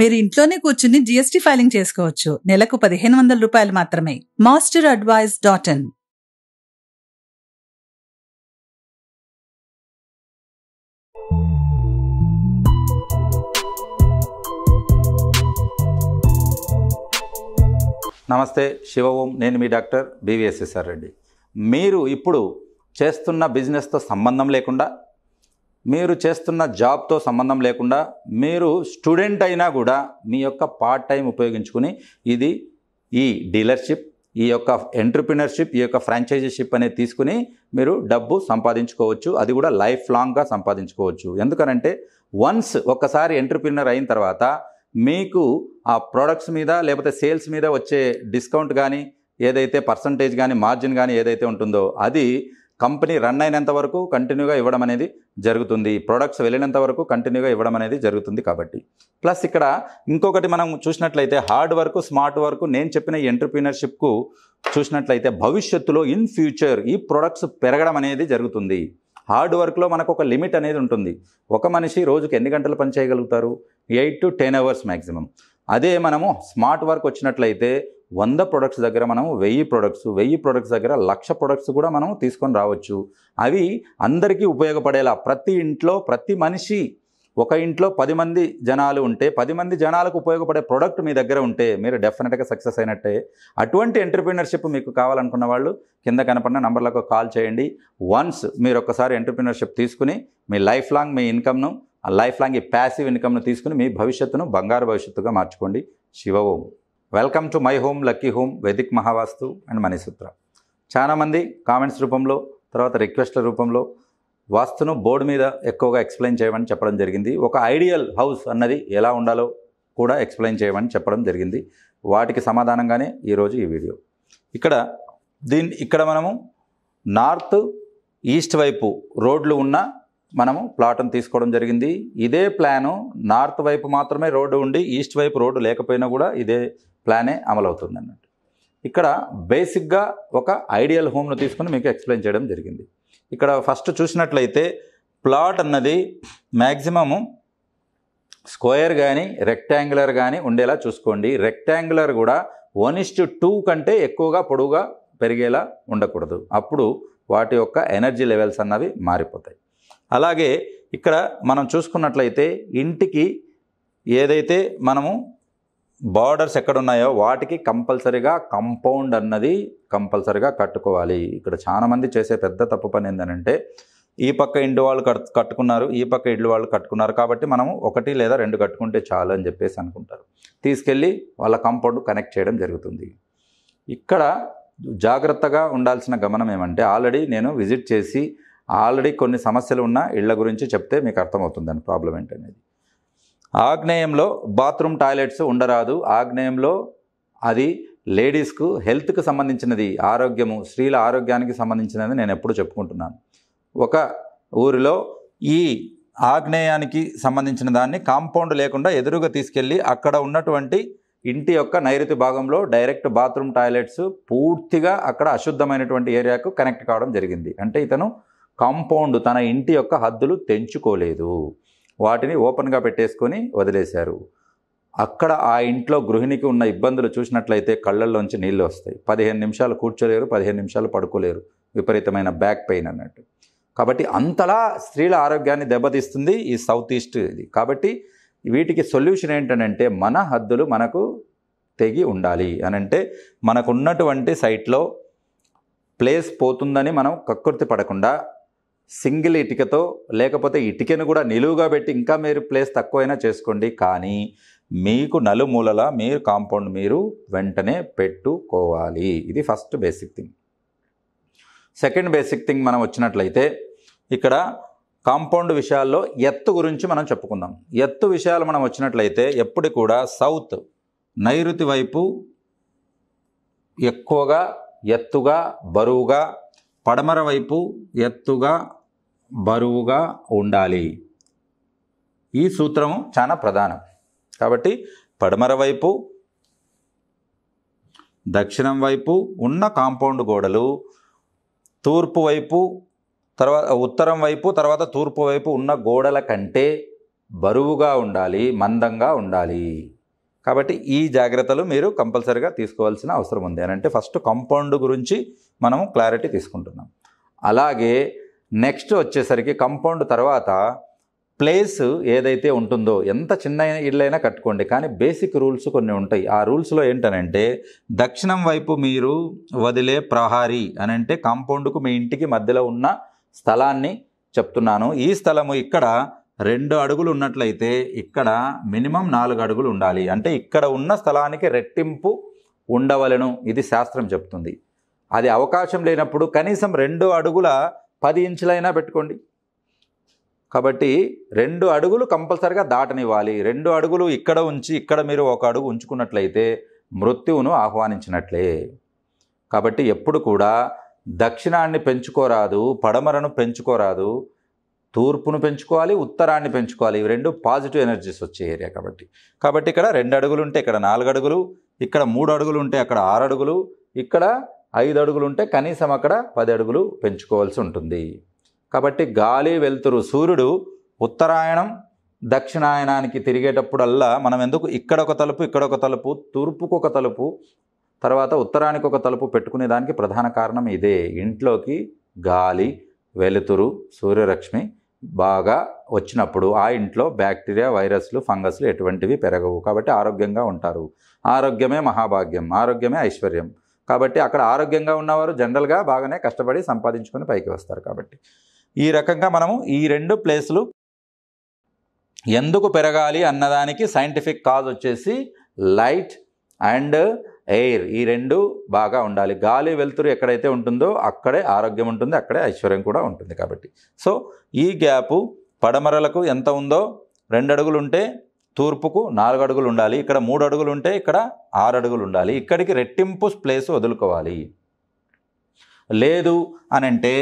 మీరు ఇంట్లోనే కూర్చుని జీఎస్టీ ఫైలింగ్ చేసుకోవచ్చు నెలకు పదిహేను వందల రూపాయలు మాత్రమే మాస్టర్ అడ్వైజ్ డాట్ ఇన్ నమస్తే శివ ఓం నేను మీ డాక్టర్ బీవీఎస్ఎస్ఆర్ రెడ్డి మీరు ఇప్పుడు చేస్తున్న బిజినెస్తో సంబంధం లేకుండా మీరు చేస్తున్న జాబ్తో సంబంధం లేకుండా మీరు స్టూడెంట్ అయినా కూడా మీ యొక్క పార్ట్ టైం ఉపయోగించుకుని ఇది ఈ డీలర్షిప్ ఈ యొక్క ఎంటర్ప్రినర్షిప్ ఈ యొక్క ఫ్రాంచైజీషిప్ అనేది తీసుకుని మీరు డబ్బు సంపాదించుకోవచ్చు అది కూడా లైఫ్ లాంగ్గా సంపాదించుకోవచ్చు ఎందుకనంటే వన్స్ ఒక్కసారి ఎంటర్ప్రినర్ అయిన తర్వాత మీకు ఆ ప్రోడక్ట్స్ మీద లేకపోతే సేల్స్ మీద వచ్చే డిస్కౌంట్ కానీ ఏదైతే పర్సంటేజ్ కానీ మార్జిన్ కానీ ఏదైతే ఉంటుందో అది కంపెనీ రన్ అయినంత వరకు కంటిన్యూగా ఇవ్వడం అనేది జరుగుతుంది ప్రొడక్ట్స్ వెళ్ళినంత వరకు కంటిన్యూగా ఇవ్వడం అనేది జరుగుతుంది కాబట్టి ప్లస్ ఇక్కడ ఇంకొకటి మనం చూసినట్లయితే హార్డ్ వర్క్ స్మార్ట్ వర్క్ నేను చెప్పిన ఎంటర్ప్రీనర్షిప్కు చూసినట్లయితే భవిష్యత్తులో ఇన్ ఫ్యూచర్ ఈ ప్రొడక్ట్స్ పెరగడం అనేది జరుగుతుంది హార్డ్ వర్క్లో మనకు ఒక లిమిట్ అనేది ఉంటుంది ఒక మనిషి రోజుకి ఎన్ని గంటలు పని చేయగలుగుతారు eight to ten hours maximum అదే మనము స్మార్ట్ వర్క్ వచ్చినట్లయితే వంద ప్రొడక్ట్స్ దగ్గర మనం వెయ్యి ప్రొడక్ట్స్ వెయ్యి ప్రొడక్ట్స్ దగ్గర లక్ష ప్రొడక్ట్స్ కూడా మనం తీసుకొని రావచ్చు అవి అందరికీ ఉపయోగపడేలా ప్రతి ఇంట్లో ప్రతి మనిషి ఒక ఇంట్లో పది మంది జనాలు ఉంటే పది మంది జనాలకు ఉపయోగపడే ప్రోడక్ట్ మీ దగ్గర ఉంటే మీరు డెఫినెట్గా సక్సెస్ అయినట్టే అటువంటి ఎంటర్ప్రినర్షిప్ మీకు కావాలనుకున్న వాళ్ళు కింద కనపడిన నంబర్లకు కాల్ చేయండి వన్స్ మీరు ఒకసారి ఎంటర్ప్రినర్షిప్ తీసుకుని మీ లైఫ్ లాంగ్ మీ ఇన్కమ్ను లైఫ్ లాంగ్ ఈ ప్యాసివ్ ఇన్కమ్ను తీసుకుని మీ భవిష్యత్తును బంగారు భవిష్యత్తుగా మార్చుకోండి Shiva Om welcome to my home lucky home Vedic Mahavastu and Manisutra చాలామంది కామెంట్స్ రూపంలో తర్వాత రిక్వెస్ట్ల రూపంలో వాస్తును బోర్డు మీద ఎక్కువగా ఎక్స్ప్లెయిన్ చేయమని చెప్పడం జరిగింది ఒక ఐడియల్ హౌస్ అన్నది ఎలా ఉండాలో కూడా ఎక్స్ప్లెయిన్ చేయమని చెప్పడం జరిగింది వాటికి సమాధానంగానే ఈరోజు ఈ వీడియో ఇక్కడ దీన్ని ఇక్కడ మనము నార్త్ ఈస్ట్ వైపు రోడ్లు ఉన్న మనము ప్లాట్ను తీసుకోవడం జరిగింది ఇదే ప్లాను నార్త్ వైపు మాత్రమే రోడ్డు ఉండి ఈస్ట్ వైపు రోడ్డు లేకపోయినా కూడా ఇదే ప్లానే అమలవుతుంది అన్నట్టు ఇక్కడ బేసిక్గా ఒక ఐడియల్ హోమ్ను తీసుకుని మీకు ఎక్స్ప్లెయిన్ చేయడం జరిగింది ఇక్కడ ఫస్ట్ చూసినట్లయితే ప్లాట్ అన్నది మ్యాక్సిమము స్క్వేర్ కానీ రెక్టాంగులర్ కానీ ఉండేలా చూసుకోండి రెక్టాంగులర్ కూడా వన్ ఇస్టు టూ కంటే ఎక్కువగా పొడవుగా పెరిగేలా ఉండకూడదు అప్పుడు వాటి యొక్క ఎనర్జీ లెవెల్స్ అన్నవి మారిపోతాయి అలాగే ఇక్కడ మనం చూసుకున్నట్లయితే ఇంటికి ఏదైతే మనము బార్డర్స్ ఎక్కడ ఉన్నాయో వాటికి కంపల్సరిగా కంపౌండ్ అన్నది కంపల్సరిగా కట్టుకోవాలి ఇక్కడ చాలామంది చేసే పెద్ద తప్పు పని ఏంటంటే ఈ పక్క ఇంటి వాళ్ళు కట్టుకున్నారు ఈ పక్క ఇళ్ళు వాళ్ళు కట్టుకున్నారు కాబట్టి మనం ఒకటి లేదా రెండు కట్టుకుంటే చాలు అని చెప్పేసి అనుకుంటారు తీసుకెళ్ళి వాళ్ళ కంపౌండ్ కనెక్ట్ చేయడం జరుగుతుంది ఇక్కడ జాగ్రత్తగా ఉండాల్సిన గమనం ఏమంటే ఆల్రెడీ నేను విజిట్ చేసి ఆల్రెడీ కొన్ని సమస్యలు ఉన్న ఇళ్ల గురించి చెప్తే మీకు అర్థమవుతుంది అని ప్రాబ్లం ఏంటనేది ఆగ్నేయంలో బాత్రూమ్ టాయిలెట్స్ ఉండరాదు ఆగ్నేయంలో అది లేడీస్కు హెల్త్కు సంబంధించినది ఆరోగ్యము స్త్రీల ఆరోగ్యానికి సంబంధించినది నేను ఎప్పుడు చెప్పుకుంటున్నాను ఒక ఊరిలో ఈ ఆగ్నేయానికి సంబంధించిన దాన్ని కాంపౌండ్ లేకుండా ఎదురుగా తీసుకెళ్ళి అక్కడ ఉన్నటువంటి ఇంటి యొక్క నైరుతి భాగంలో డైరెక్ట్ బాత్రూమ్ టాయిలెట్స్ పూర్తిగా అక్కడ అశుద్ధమైనటువంటి ఏరియాకు కనెక్ట్ కావడం జరిగింది అంటే ఇతను కాంపౌండ్ తన ఇంటి యొక్క హద్దులు తెంచుకోలేదు వాటిని ఓపెన్గా పెట్టేసుకొని వదిలేశారు అక్కడ ఆ ఇంట్లో గృహిణికి ఉన్న ఇబ్బందులు చూసినట్లయితే కళ్ళల్లోంచి నీళ్ళు వస్తాయి పదిహేను నిమిషాలు కూర్చోలేరు పదిహేను నిమిషాలు పడుకోలేరు విపరీతమైన బ్యాక్ పెయిన్ అన్నట్టు కాబట్టి అంతలా స్త్రీల ఆరోగ్యాన్ని దెబ్బతీస్తుంది ఈ సౌత్ ఈస్ట్ ఇది కాబట్టి వీటికి సొల్యూషన్ ఏంటంటే మన హద్దులు మనకు తెగి ఉండాలి అని అంటే మనకున్నటువంటి సైట్లో ప్లేస్ పోతుందని మనం కక్కుర్తి పడకుండా సింగిల్ ఇటుకతో లేకపోతే ఇటుకను కూడా నిలువుగా పెట్టి ఇంకా మీరు ప్లేస్ తక్కువైనా చేసుకోండి కానీ మీకు నలుమూలల మీరు కాంపౌండ్ మీరు వెంటనే పెట్టుకోవాలి ఇది first basic thing second basic thing మనం వచ్చినట్లయితే ఇక్కడ కాంపౌండ్ విషయాల్లో ఎత్తు గురించి మనం చెప్పుకుందాం ఎత్తు విషయాలు మనం వచ్చినట్లయితే ఎప్పుడు కూడా సౌత్ నైరుతి వైపు ఎక్కువగా ఎత్తుగా బరువుగా పడమర వైపు ఎత్తుగా బరువుగా ఉండాలి ఈ సూత్రం చాలా ప్రధానం కాబట్టి పడమర వైపు దక్షిణం వైపు ఉన్న కాంపౌండ్ గోడలు తూర్పు వైపు తర్వాత ఉత్తరం వైపు తర్వాత తూర్పు వైపు ఉన్న గోడల కంటే బరువుగా ఉండాలి మందంగా ఉండాలి కాబట్టి ఈ జాగ్రత్తలు మీరు కంపల్సరిగా తీసుకోవాల్సిన అవసరం ఉంది అని అంటే ఫస్ట్ కాంపౌండ్ గురించి మనం క్లారిటీ తీసుకుంటున్నాం అలాగే నెక్స్ట్ వచ్చేసరికి కంపౌండ్ తర్వాత ప్లేస్ ఏదైతే ఉంటుందో ఎంత చిన్న ఇళ్ళైనా కట్టుకోండి కానీ బేసిక్ రూల్స్ కొన్ని ఉంటాయి ఆ రూల్స్లో ఏంటనంటే దక్షిణం వైపు మీరు వదిలే ప్రహారీ అని అంటే కాంపౌండ్కు మీ ఇంటికి మధ్యలో ఉన్న స్థలాన్ని చెప్తున్నాను ఈ స్థలము ఇక్కడ రెండు అడుగులు ఉన్నట్లయితే ఇక్కడ మినిమం నాలుగు అడుగులు ఉండాలి అంటే ఇక్కడ ఉన్న స్థలానికి రెట్టింపు ఉండవలను ఇది శాస్త్రం చెప్తుంది అది అవకాశం లేనప్పుడు కనీసం రెండు అడుగుల పది ఇంచులైనా పెట్టుకోండి కాబట్టి రెండు అడుగులు కంపల్సరిగా దాటనివ్వాలి రెండు అడుగులు ఇక్కడ ఉంచి ఇక్కడ మీరు ఒక అడుగు ఉంచుకున్నట్లయితే మృత్యువును ఆహ్వానించినట్లే కాబట్టి ఎప్పుడు కూడా దక్షిణాన్ని పెంచుకోరాదు పడమరను పెంచుకోరాదు తూర్పును పెంచుకోవాలి ఉత్తరాన్ని పెంచుకోవాలి ఇవి రెండు పాజిటివ్ ఎనర్జీస్ వచ్చే ఏరియా కాబట్టి కాబట్టి ఇక్కడ రెండు అడుగులు ఉంటే ఇక్కడ నాలుగు అడుగులు ఇక్కడ మూడు అడుగులు ఉంటే అక్కడ ఆరు అడుగులు ఇక్కడ ఐదు అడుగులు ఉంటే కనీసం అక్కడ పది అడుగులు పెంచుకోవాల్సి ఉంటుంది కాబట్టి గాలి వెలుతురు సూర్యుడు ఉత్తరాయణం దక్షిణాయనానికి తిరిగేటప్పుడల్లా మనం ఎందుకు ఇక్కడ ఒక తలుపు ఇక్కడ ఒక తలుపు తూర్పుకు ఒక తలుపు తర్వాత ఉత్తరానికి ఒక తలుపు పెట్టుకునేదానికి ప్రధాన కారణం ఇదే ఇంట్లోకి గాలి వెలుతురు సూర్యరశ్మి బాగా వచ్చినప్పుడు ఆ ఇంట్లో బ్యాక్టీరియా వైరస్లు ఫంగస్లు ఎటువంటివి పెరగవు కాబట్టి ఆరోగ్యంగా ఉంటారు ఆరోగ్యమే మహాభాగ్యం ఆరోగ్యమే ఐశ్వర్యం కాబట్టి అక్కడ ఆరోగ్యంగా ఉన్నవారు జనరల్గా బాగానే కష్టపడి సంపాదించుకొని పైకి వస్తారు కాబట్టి ఈ రకంగా మనము ఈ రెండు ప్లేసులు ఎందుకు పెరగాలి అన్నదానికి సైంటిఫిక్ కాజ్ వచ్చేసి లైట్ అండ్ ఎయిర్ ఈ రెండు బాగా ఉండాలి గాలి వెలుతురు ఎక్కడైతే ఉంటుందో అక్కడే ఆరోగ్యం ఉంటుంది అక్కడే ఐశ్వర్యం కూడా ఉంటుంది కాబట్టి సో ఈ గ్యాపు పడమరలకు ఎంత ఉందో రెండు అడుగులు ఉంటే తూర్పుకు నాలుగు అడుగులు ఉండాలి ఇక్కడ మూడు అడుగులు ఉంటే ఇక్కడ ఆరు అడుగులు ఉండాలి ఇక్కడికి రెట్టింపు ప్లేస్ వదులుకోవాలి లేదు అని అంటే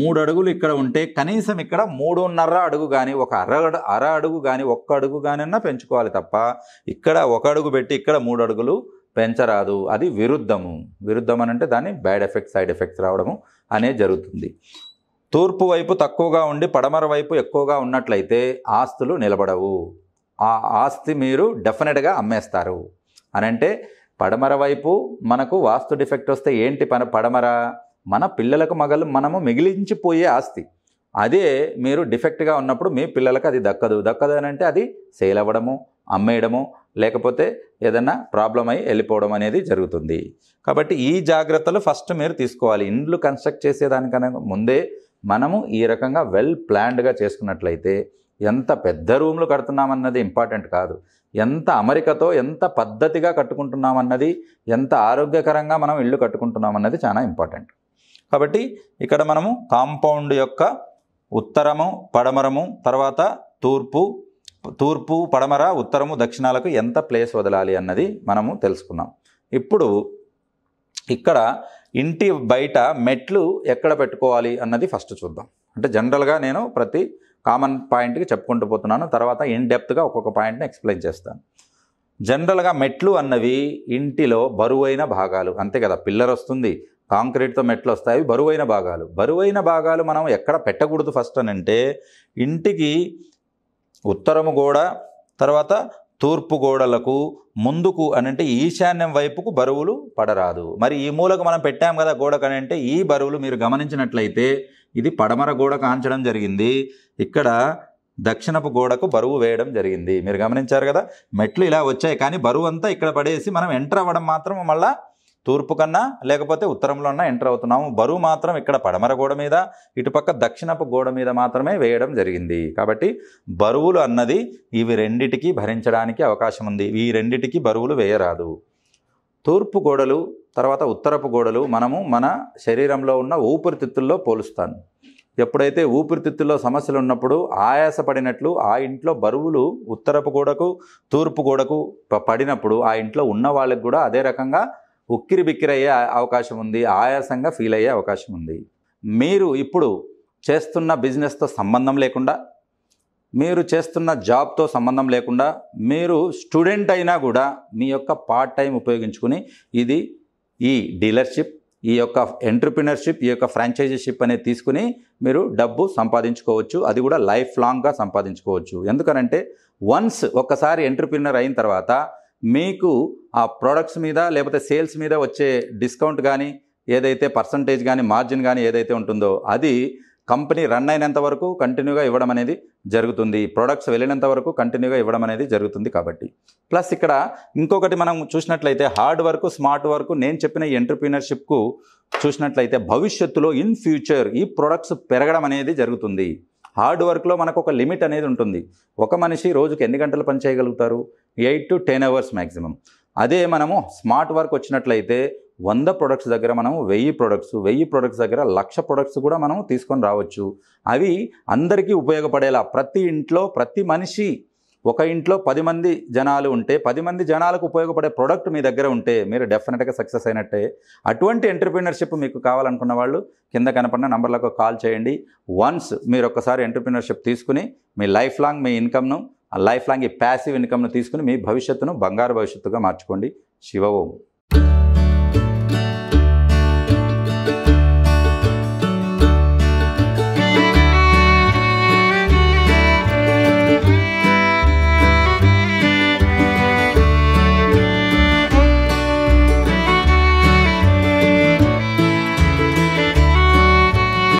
మూడు అడుగులు ఇక్కడ ఉంటే కనీసం ఇక్కడ మూడున్నర అడుగు కానీ ఒక అర అర అడుగు కానీ ఒక్క అడుగు కానన్నా పెంచుకోవాలి తప్ప ఇక్కడ ఒక అడుగు పెట్టి ఇక్కడ మూడు అడుగులు పెంచరాదు అది విరుద్ధము విరుద్ధం అని అంటే దాన్ని బ్యాడ్ ఎఫెక్ట్ సైడ్ ఎఫెక్ట్స్ రావడము అనేది జరుగుతుంది తూర్పు వైపు తక్కువగా ఉండి పడమర వైపు ఎక్కువగా ఉన్నట్లయితే ఆస్తులు నిలబడవు ఆ ఆస్తి మీరు డెఫినెట్గా అమ్మేస్తారు అనంటే పడమర వైపు మనకు వాస్తు డిఫెక్ట్ వస్తే ఏంటి పన పడమర మన పిల్లలకు మగలు మనము మిగిలించిపోయే ఆస్తి అదే మీరు డిఫెక్ట్గా ఉన్నప్పుడు మీ పిల్లలకు అది దక్కదు దక్కదు అని అంటే అది సేల్ అవ్వడము అమ్మేయడము లేకపోతే ఏదన్నా ప్రాబ్లం అయి వెళ్ళిపోవడం అనేది జరుగుతుంది కాబట్టి ఈ జాగ్రత్తలు ఫస్ట్ మీరు తీసుకోవాలి ఇండ్లు కన్స్ట్రక్ట్ చేసేదానికన్నా ముందే మనము ఈ రకంగా వెల్ ప్లాన్డ్గా చేసుకున్నట్లయితే ఎంత పెద్ద రూమ్లు కడుతున్నామన్నది ఇంపార్టెంట్ కాదు ఎంత అమెరికతో ఎంత పద్ధతిగా కట్టుకుంటున్నామన్నది ఎంత ఆరోగ్యకరంగా మనం ఇల్లు కట్టుకుంటున్నామన్నది చాలా ఇంపార్టెంట్ కాబట్టి ఇక్కడ మనము కాంపౌండ్ యొక్క ఉత్తరము పడమరము తర్వాత తూర్పు తూర్పు పడమర ఉత్తరము దక్షిణాలకు ఎంత ప్లేస్ వదలాలి అన్నది మనము తెలుసుకున్నాం ఇప్పుడు ఇక్కడ ఇంటి బయట మెట్లు ఎక్కడ పెట్టుకోవాలి అన్నది ఫస్ట్ చూద్దాం అంటే జనరల్గా నేను ప్రతి కామన్ పాయింట్కి చెప్పుకుంటూ పోతున్నాను తర్వాత ఇన్ డెప్త్గా ఒక్కొక్క పాయింట్ని ఎక్స్ప్లెయిన్ చేస్తాను జనరల్గా మెట్లు అన్నవి ఇంటిలో బరువైన భాగాలు అంతే కదా పిల్లర్ వస్తుంది కాంక్రీట్తో మెట్లు వస్తాయి బరువైన భాగాలు బరువైన భాగాలు మనం ఎక్కడ పెట్టకూడదు ఫస్ట్ అని అంటే ఇంటికి ఉత్తరము గోడ తర్వాత తూర్పు గోడలకు ముందుకు అని అంటే ఈశాన్యం వైపుకు బరువులు పడరాదు మరి ఈ మూలకు మనం పెట్టాం కదా గోడకు అంటే ఈ బరువులు మీరు గమనించినట్లయితే ఇది పడమర గోడకు ఆంచడం జరిగింది ఇక్కడ దక్షిణపు గోడకు బరువు వేయడం జరిగింది మీరు గమనించారు కదా మెట్లు ఇలా వచ్చాయి కానీ బరువు అంతా ఇక్కడ పడేసి మనం ఎంటర్ అవ్వడం మాత్రం మళ్ళీ తూర్పు కన్నా లేకపోతే ఉత్తరంలో అన్నా ఎంటర్ అవుతున్నాము బరువు మాత్రం ఇక్కడ పడమర గోడ మీద ఇటుపక్క దక్షిణపు గోడ మీద మాత్రమే వేయడం జరిగింది కాబట్టి బరువులు అన్నది ఇవి రెండిటికి భరించడానికి అవకాశం ఉంది ఈ రెండిటికి బరువులు వేయరాదు తూర్పు గోడలు తర్వాత ఉత్తరపు గోడలు మనము మన శరీరంలో ఉన్న ఊపిరితిత్తుల్లో పోలుస్తాను ఎప్పుడైతే ఊపిరితిత్తుల్లో సమస్యలు ఉన్నప్పుడు ఆయాసపడినట్లు ఆ ఇంట్లో బరువులు ఉత్తరపు గోడకు తూర్పు గోడకు పడినప్పుడు ఆ ఇంట్లో ఉన్న వాళ్ళకి కూడా అదే రకంగా ఉక్కిరి బిక్కిరయ్యే అవకాశం ఉంది ఆయాసంగా ఫీల్ అయ్యే అవకాశం ఉంది మీరు ఇప్పుడు చేస్తున్న బిజినెస్తో సంబంధం లేకుండా మీరు చేస్తున్న జాబ్తో సంబంధం లేకుండా మీరు స్టూడెంట్ అయినా కూడా మీ యొక్క పార్ట్ టైం ఉపయోగించుకుని ఇది ఈ డీలర్షిప్ ఈ యొక్క ఎంటర్ప్రినర్షిప్ ఈ యొక్క ఫ్రాంచైజీషిప్ అనేది తీసుకుని మీరు డబ్బు సంపాదించుకోవచ్చు అది కూడా లైఫ్ లాంగ్గా సంపాదించుకోవచ్చు ఎందుకనంటే వన్స్ ఒక్కసారి ఎంటర్ప్రినర్ అయిన తర్వాత మీకు ఆ ప్రోడక్ట్స్ మీద లేకపోతే సేల్స్ మీద వచ్చే డిస్కౌంట్ కానీ ఏదైతే పర్సంటేజ్ కానీ మార్జిన్ కానీ ఏదైతే ఉంటుందో అది కంపెనీ రన్ అయినంత వరకు కంటిన్యూగా ఇవ్వడం అనేది జరుగుతుంది ప్రొడక్ట్స్ వెళ్ళినంత వరకు కంటిన్యూగా ఇవ్వడం అనేది జరుగుతుంది కాబట్టి ప్లస్ ఇక్కడ ఇంకొకటి మనం చూసినట్లయితే హార్డ్ వర్క్ స్మార్ట్ వర్క్ నేను చెప్పిన ఎంటర్ప్రీనర్షిప్కు చూసినట్లయితే భవిష్యత్తులో ఇన్ ఫ్యూచర్ ఈ ప్రొడక్ట్స్ పెరగడం అనేది జరుగుతుంది హార్డ్ వర్క్లో మనకు ఒక లిమిట్ అనేది ఉంటుంది ఒక మనిషి రోజుకి ఎన్ని గంటలు పని చేయగలుగుతారు eight to ten hours maximum అదే మనము స్మార్ట్ వర్క్ వచ్చినట్లయితే వంద ప్రొడక్ట్స్ దగ్గర మనం వెయ్యి ప్రొడక్ట్స్ వెయ్యి ప్రొడక్ట్స్ దగ్గర లక్ష ప్రొడక్ట్స్ కూడా మనం తీసుకొని రావచ్చు అవి అందరికీ ఉపయోగపడేలా ప్రతి ఇంట్లో ప్రతి మనిషి ఒక ఇంట్లో పది మంది జనాలు ఉంటే పది మంది జనాలకు ఉపయోగపడే ప్రోడక్ట్ మీ దగ్గర ఉంటే మీరు డెఫినెట్గా సక్సెస్ అయినట్టే అటువంటి ఎంటర్ప్రీనర్షిప్ మీకు కావాలనుకున్న వాళ్ళు కింద కనపడిన నంబర్లకు కాల్ చేయండి వన్స్ మీరు ఒక్కసారి ఎంటర్ప్రీనర్షిప్ తీసుకుని మీ లైఫ్ లాంగ్ మీ ఇన్కమ్ను లైఫ్ లాంగ్ ఈ ప్యాసివ్ ఇన్కమ్ను తీసుకుని మీ భవిష్యత్తును బంగారు భవిష్యత్తుగా మార్చుకోండి శివ ఓం